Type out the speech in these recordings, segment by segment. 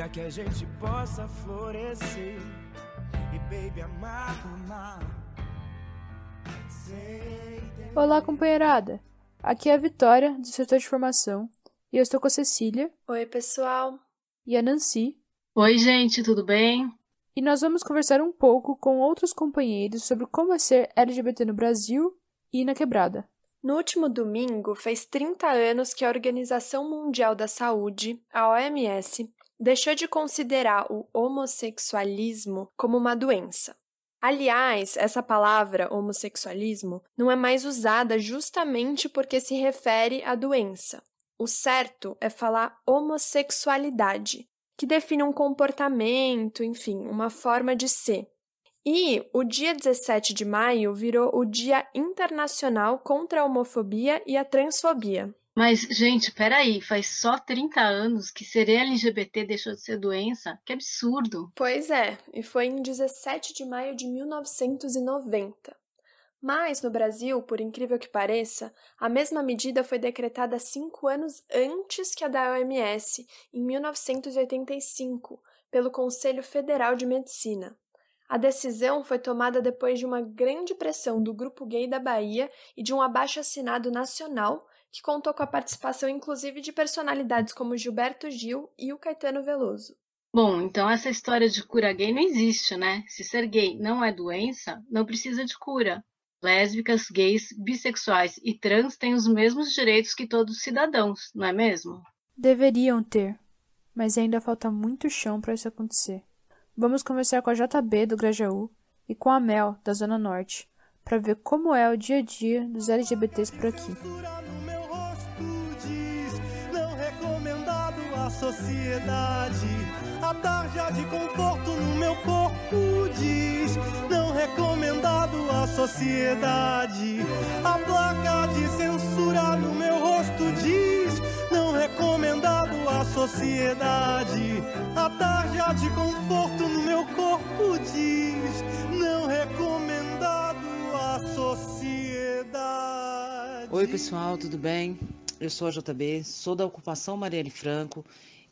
para que a gente possa florescer E baby amar, amar Olá companheirada, aqui é a Vitória do setor de formação e eu estou com a Cecília. Oi pessoal. E a Nancy. Oi gente, tudo bem? E nós vamos conversar um pouco com outros companheiros sobre como é ser LGBT no Brasil e na quebrada. No último domingo, fez 30 anos que a Organização Mundial da Saúde, a OMS, deixou de considerar o homossexualismo como uma doença. Aliás, essa palavra homossexualismo não é mais usada justamente porque se refere à doença. O certo é falar homossexualidade, que define um comportamento, enfim, uma forma de ser. E o dia 17 de maio virou o Dia Internacional contra a Homofobia e a Transfobia. Mas, gente, peraí, faz só 30 anos que ser LGBT deixou de ser doença? Que absurdo! Pois é, e foi em 17 de maio de 1990. Mas, no Brasil, por incrível que pareça, a mesma medida foi decretada cinco anos antes que a da OMS, em 1985, pelo Conselho Federal de Medicina. A decisão foi tomada depois de uma grande pressão do Grupo Gay da Bahia e de um abaixo-assinado nacional que contou com a participação inclusive de personalidades como Gilberto Gil e o Caetano Veloso. Bom, então essa história de cura gay não existe, né? Se ser gay não é doença, não precisa de cura. Lésbicas, gays, bissexuais e trans têm os mesmos direitos que todos os cidadãos, não é mesmo? Deveriam ter, mas ainda falta muito chão para isso acontecer. Vamos conversar com a JB do Grajaú e com a Mel da Zona Norte para ver como é o dia a dia dos LGBTs por aqui. sociedade. A tarja de conforto no meu corpo diz: não recomendado à sociedade. A placa de censura no meu rosto diz: não recomendado à sociedade. A tarja de conforto no meu corpo diz: não recomendado à sociedade. Oi, pessoal, tudo bem? eu sou a JB, sou da ocupação Marielle Franco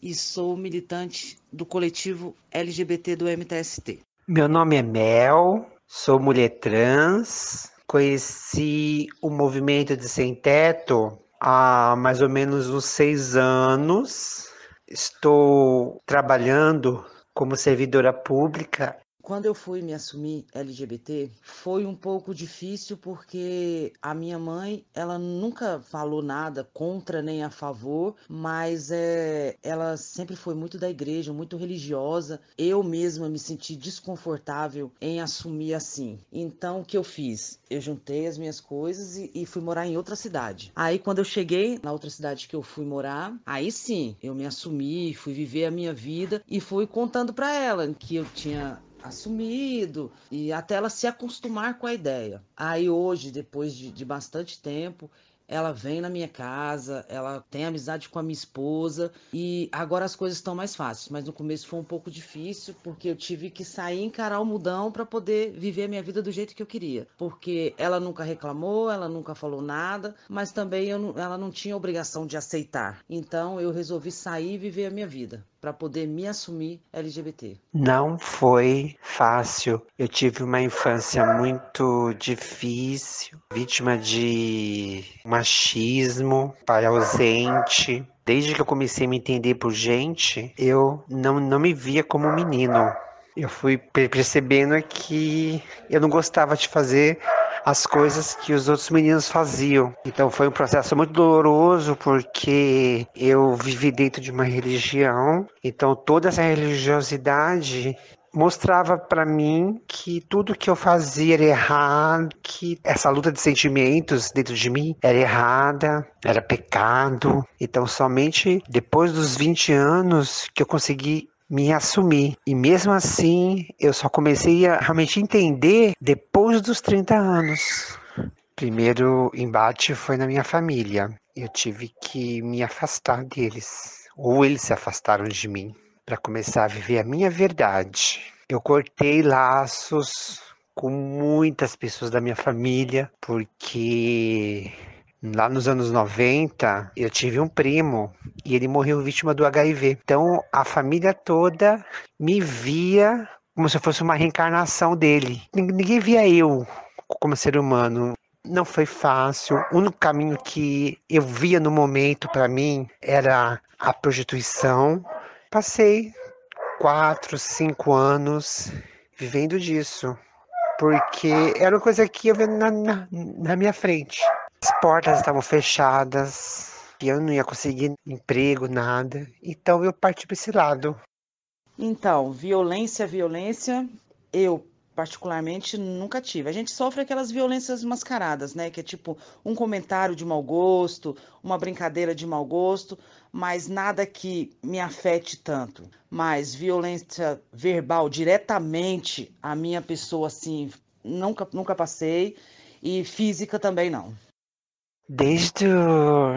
e sou militante do coletivo LGBT do MTST. Meu nome é Mel, sou mulher trans, conheci o movimento de Sem Teto há mais ou menos uns seis anos. Estou trabalhando como servidora pública quando eu fui me assumir LGBT, foi um pouco difícil porque a minha mãe, ela nunca falou nada contra nem a favor, mas é, ela sempre foi muito da igreja, muito religiosa. Eu mesma me senti desconfortável em assumir assim. Então, o que eu fiz? Eu juntei as minhas coisas e, e fui morar em outra cidade. Aí, quando eu cheguei na outra cidade que eu fui morar, aí sim, eu me assumi, fui viver a minha vida e fui contando para ela que eu tinha assumido e até ela se acostumar com a ideia. Aí hoje, depois de, de bastante tempo, ela vem na minha casa, ela tem amizade com a minha esposa e agora as coisas estão mais fáceis, mas no começo foi um pouco difícil porque eu tive que sair encarar o mudão para poder viver a minha vida do jeito que eu queria, porque ela nunca reclamou, ela nunca falou nada, mas também não, ela não tinha obrigação de aceitar. Então eu resolvi sair e viver a minha vida para poder me assumir LGBT? Não foi fácil. Eu tive uma infância muito difícil, vítima de machismo, pai ausente. Desde que eu comecei a me entender por gente, eu não, não me via como menino. Eu fui percebendo que eu não gostava de fazer as coisas que os outros meninos faziam. Então foi um processo muito doloroso porque eu vivi dentro de uma religião, então toda essa religiosidade mostrava para mim que tudo que eu fazia era errado, que essa luta de sentimentos dentro de mim era errada, era pecado. Então, somente depois dos 20 anos que eu consegui me assumir E mesmo assim, eu só comecei a realmente entender depois dos 30 anos. Primeiro embate foi na minha família. Eu tive que me afastar deles, ou eles se afastaram de mim, para começar a viver a minha verdade. Eu cortei laços com muitas pessoas da minha família, porque Lá nos anos 90, eu tive um primo e ele morreu vítima do HIV. Então, a família toda me via como se fosse uma reencarnação dele. Ninguém via eu como ser humano. Não foi fácil. O único caminho que eu via no momento para mim era a prostituição. Passei quatro, cinco anos vivendo disso, porque era uma coisa que eu via na, na, na minha frente. As portas estavam fechadas, e eu não ia conseguir emprego, nada. Então eu parti para esse lado. Então, violência, violência, eu particularmente nunca tive. A gente sofre aquelas violências mascaradas, né? Que é tipo um comentário de mau gosto, uma brincadeira de mau gosto, mas nada que me afete tanto. Mas violência verbal diretamente à minha pessoa, assim, nunca, nunca passei. E física também não desde o,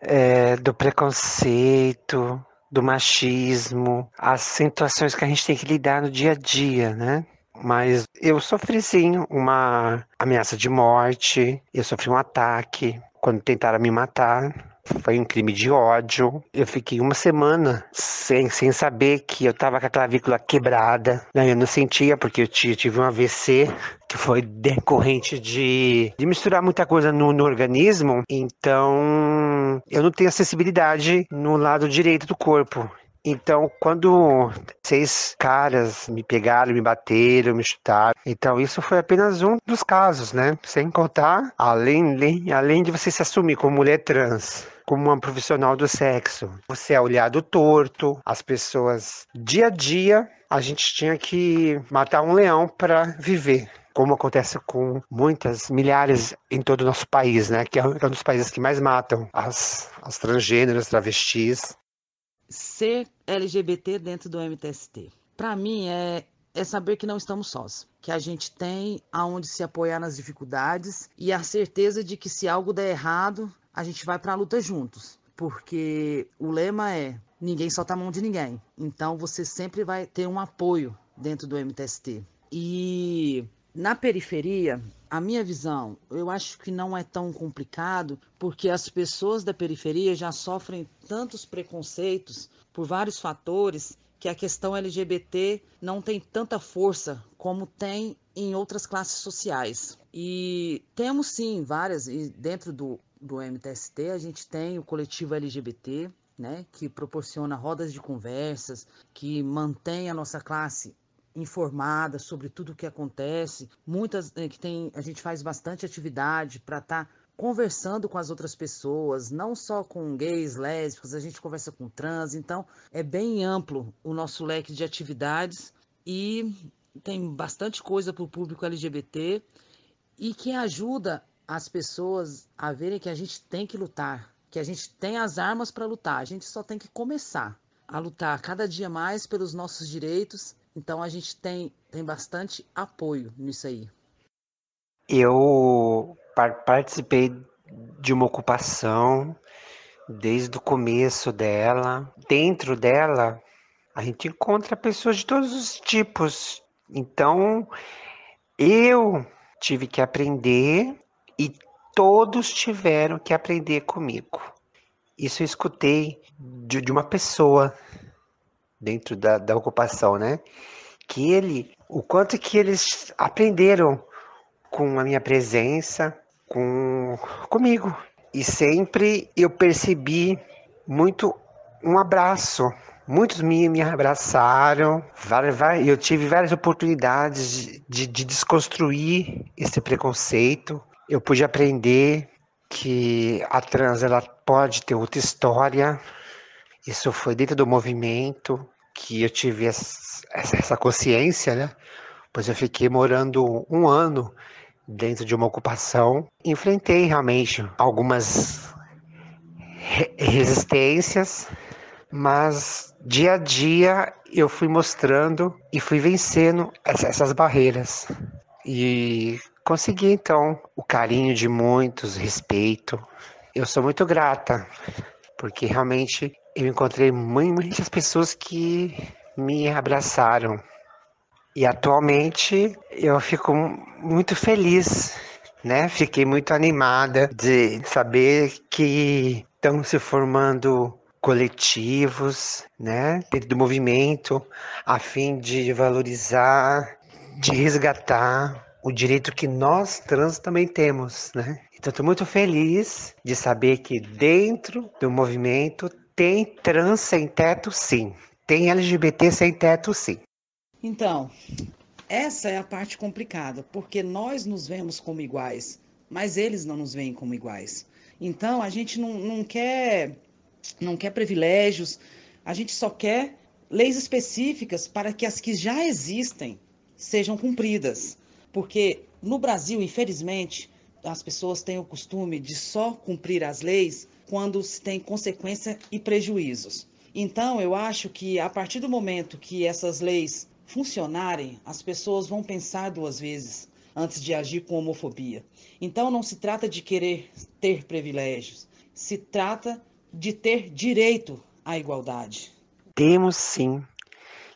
é, do preconceito, do machismo, as situações que a gente tem que lidar no dia a dia, né? Mas eu sofri sim uma ameaça de morte, eu sofri um ataque quando tentaram me matar foi um crime de ódio. Eu fiquei uma semana sem, sem saber que eu tava com a clavícula quebrada. Né? Eu não sentia, porque eu tive um AVC que foi decorrente de, de misturar muita coisa no, no organismo. Então, eu não tenho acessibilidade no lado direito do corpo. Então, quando seis caras me pegaram, me bateram, me chutaram, então isso foi apenas um dos casos, né? Sem contar, além, além, além de você se assumir como mulher trans, como uma profissional do sexo, você é olhado torto, as pessoas, dia a dia, a gente tinha que matar um leão para viver como acontece com muitas milhares em todo o nosso país, né? Que é um é dos países que mais matam as, as transgêneros, travestis ser LGBT dentro do MTST? Para mim é é saber que não estamos sós, que a gente tem aonde se apoiar nas dificuldades e a certeza de que se algo der errado, a gente vai para a luta juntos, porque o lema é ninguém solta a mão de ninguém. Então você sempre vai ter um apoio dentro do MTST. E na periferia, a minha visão, eu acho que não é tão complicado, porque as pessoas da periferia já sofrem tantos preconceitos por vários fatores que a questão LGBT não tem tanta força como tem em outras classes sociais. E temos sim várias, e dentro do, do MTST a gente tem o coletivo LGBT, né, que proporciona rodas de conversas, que mantém a nossa classe informada sobre tudo o que acontece, muitas eh, que tem, a gente faz bastante atividade para estar tá conversando com as outras pessoas, não só com gays, lésbicas, a gente conversa com trans, então é bem amplo o nosso leque de atividades e tem bastante coisa para o público LGBT e que ajuda as pessoas a verem que a gente tem que lutar, que a gente tem as armas para lutar, a gente só tem que começar a lutar cada dia mais pelos nossos direitos então a gente tem, tem bastante apoio nisso aí. Eu participei de uma ocupação desde o começo dela. Dentro dela, a gente encontra pessoas de todos os tipos. Então, eu tive que aprender e todos tiveram que aprender comigo. Isso eu escutei de, de uma pessoa dentro da, da ocupação, né? Que ele, o quanto que eles aprenderam com a minha presença, com comigo. E sempre eu percebi muito um abraço. Muitos me, me abraçaram, eu tive várias oportunidades de, de, de desconstruir esse preconceito. Eu pude aprender que a trans ela pode ter outra história, isso foi dentro do movimento que eu tive essa, consciência, né? Pois eu fiquei morando um ano dentro de uma ocupação. Enfrentei realmente algumas resistências, mas dia a dia eu fui mostrando e fui vencendo essas barreiras. E consegui então o carinho de muitos, respeito. Eu sou muito grata porque realmente eu encontrei muitas pessoas que me abraçaram. E atualmente eu fico muito feliz, né? Fiquei muito animada de saber que estão se formando coletivos, né, dentro do movimento, a fim de valorizar, de resgatar o direito que nós trans também temos, né? Então, estou muito feliz de saber que dentro do movimento tem trans sem teto, sim. Tem LGBT sem teto, sim. Então, essa é a parte complicada, porque nós nos vemos como iguais, mas eles não nos veem como iguais. Então, a gente não, não quer não quer privilégios, a gente só quer leis específicas para que as que já existem sejam cumpridas. Porque no Brasil, infelizmente, as pessoas têm o costume de só cumprir as leis quando se tem consequência e prejuízos. Então, eu acho que a partir do momento que essas leis funcionarem, as pessoas vão pensar duas vezes antes de agir com homofobia. Então, não se trata de querer ter privilégios, se trata de ter direito à igualdade. Temos sim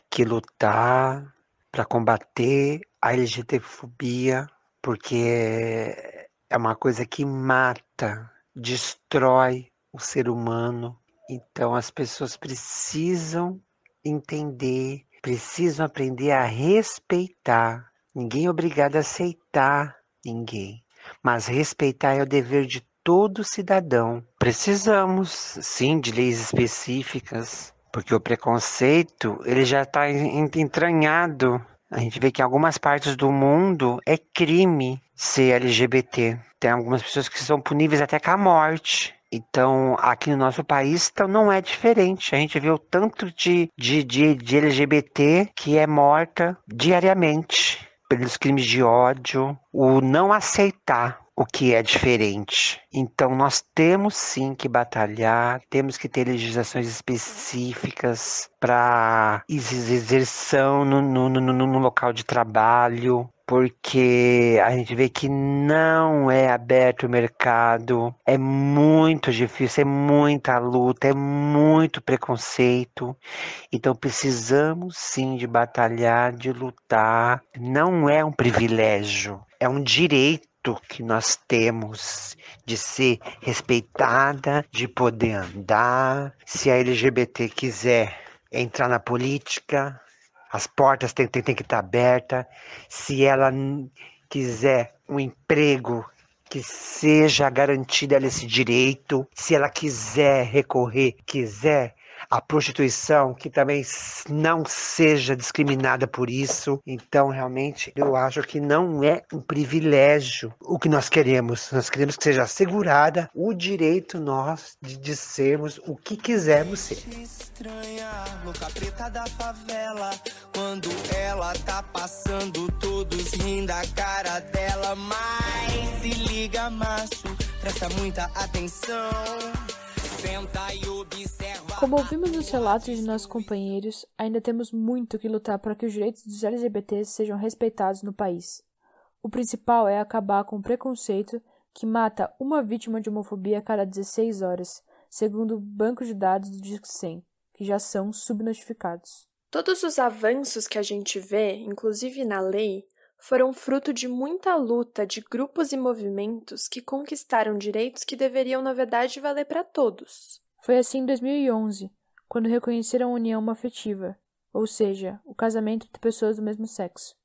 que lutar para combater a LGBTfobia, porque é uma coisa que mata, destrói o ser humano. Então as pessoas precisam entender, precisam aprender a respeitar. Ninguém é obrigado a aceitar ninguém, mas respeitar é o dever de todo cidadão. Precisamos, sim, de leis específicas, porque o preconceito ele já está entranhado a gente vê que em algumas partes do mundo é crime ser LGBT. Tem algumas pessoas que são puníveis até com a morte. Então, aqui no nosso país então, não é diferente. A gente vê o tanto de, de, de, de LGBT que é morta diariamente pelos crimes de ódio, o não aceitar o que é diferente. Então, nós temos sim que batalhar, temos que ter legislações específicas para exerção no, no, no, no local de trabalho, porque a gente vê que não é aberto o mercado, é muito difícil, é muita luta, é muito preconceito. Então precisamos sim de batalhar, de lutar. Não é um privilégio, é um direito que nós temos de ser respeitada, de poder andar. Se a LGBT quiser entrar na política, as portas têm, têm, têm que estar abertas. Se ela quiser um emprego que seja garantido ela esse direito, se ela quiser recorrer, quiser a prostituição, que também não seja discriminada por isso. Então, realmente, eu acho que não é um privilégio o que nós queremos. Nós queremos que seja assegurada o direito nós de, de sermos o que quisermos ser. Estranha, louca preta da favela, quando ela tá passando, todos rindo a cara dela. Mas se liga, macho, presta muita atenção. Senta e o como ouvimos nos relatos de nossos companheiros, ainda temos muito que lutar para que os direitos dos LGBTs sejam respeitados no país. O principal é acabar com o preconceito que mata uma vítima de homofobia a cada 16 horas, segundo o banco de dados do 100, que já são subnotificados. Todos os avanços que a gente vê, inclusive na lei, foram fruto de muita luta de grupos e movimentos que conquistaram direitos que deveriam, na verdade, valer para todos. Foi assim em 2011, quando reconheceram a união afetiva, ou seja, o casamento entre pessoas do mesmo sexo.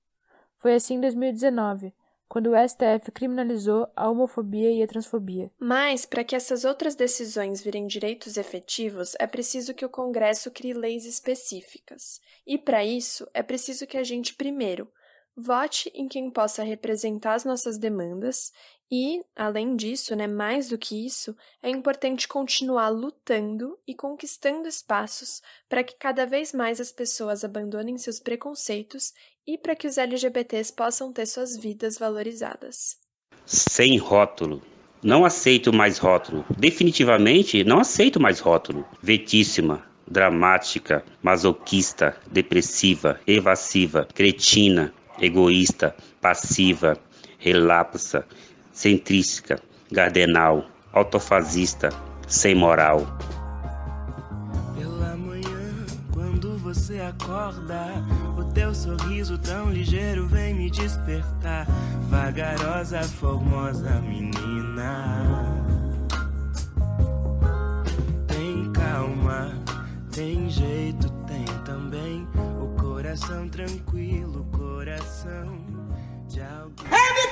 Foi assim em 2019, quando o STF criminalizou a homofobia e a transfobia. Mas, para que essas outras decisões virem direitos efetivos, é preciso que o Congresso crie leis específicas. E, para isso, é preciso que a gente, primeiro, vote em quem possa representar as nossas demandas e, além disso, né, mais do que isso, é importante continuar lutando e conquistando espaços para que cada vez mais as pessoas abandonem seus preconceitos e para que os LGBTs possam ter suas vidas valorizadas. Sem rótulo. Não aceito mais rótulo. Definitivamente não aceito mais rótulo. Vetíssima, dramática, masoquista, depressiva, evasiva, cretina, egoísta, passiva, relapsa, centrística, gardenal, autofazista, sem moral. Pela manhã, quando você acorda, o teu sorriso tão ligeiro vem me despertar, vagarosa, formosa menina. Tem calma, tem jeito, tem também o coração tranquilo, coração de alguém.